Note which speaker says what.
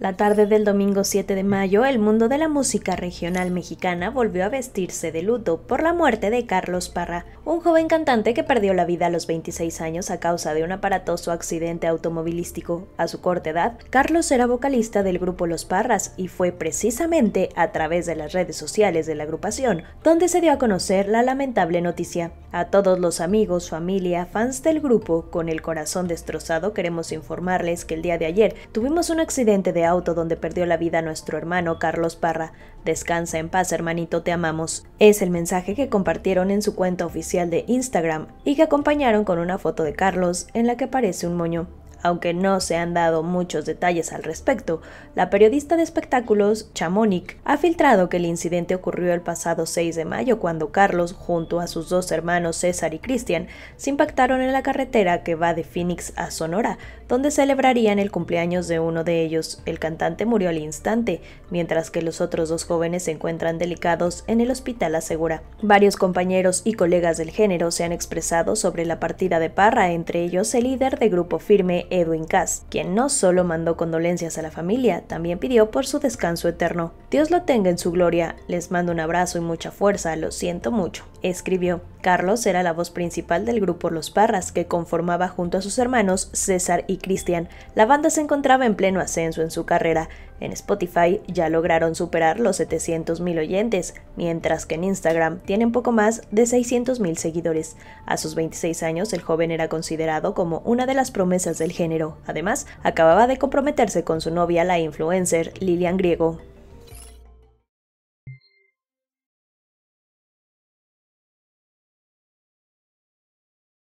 Speaker 1: La tarde del domingo 7 de mayo, el mundo de la música regional mexicana volvió a vestirse de luto por la muerte de Carlos Parra, un joven cantante que perdió la vida a los 26 años a causa de un aparatoso accidente automovilístico. A su corta edad, Carlos era vocalista del grupo Los Parras y fue precisamente a través de las redes sociales de la agrupación donde se dio a conocer la lamentable noticia. A todos los amigos, familia, fans del grupo, con el corazón destrozado queremos informarles que el día de ayer tuvimos un accidente de auto donde perdió la vida nuestro hermano Carlos Parra. Descansa en paz, hermanito, te amamos. Es el mensaje que compartieron en su cuenta oficial de Instagram y que acompañaron con una foto de Carlos en la que aparece un moño. Aunque no se han dado muchos detalles al respecto, la periodista de espectáculos Chamonix ha filtrado que el incidente ocurrió el pasado 6 de mayo cuando Carlos, junto a sus dos hermanos César y Cristian, se impactaron en la carretera que va de Phoenix a Sonora, donde celebrarían el cumpleaños de uno de ellos. El cantante murió al instante, mientras que los otros dos jóvenes se encuentran delicados en el hospital asegura. Varios compañeros y colegas del género se han expresado sobre la partida de Parra, entre ellos el líder de Grupo Firme, Edwin Cass, quien no solo mandó condolencias a la familia, también pidió por su descanso eterno. Dios lo tenga en su gloria, les mando un abrazo y mucha fuerza, lo siento mucho, escribió. Carlos era la voz principal del grupo Los Parras, que conformaba junto a sus hermanos César y Cristian. La banda se encontraba en pleno ascenso en su carrera. En Spotify ya lograron superar los 700.000 oyentes, mientras que en Instagram tienen poco más de 600.000 seguidores. A sus 26 años, el joven era considerado como una de las promesas del género. Además, acababa de comprometerse con su novia, la influencer Lilian Griego.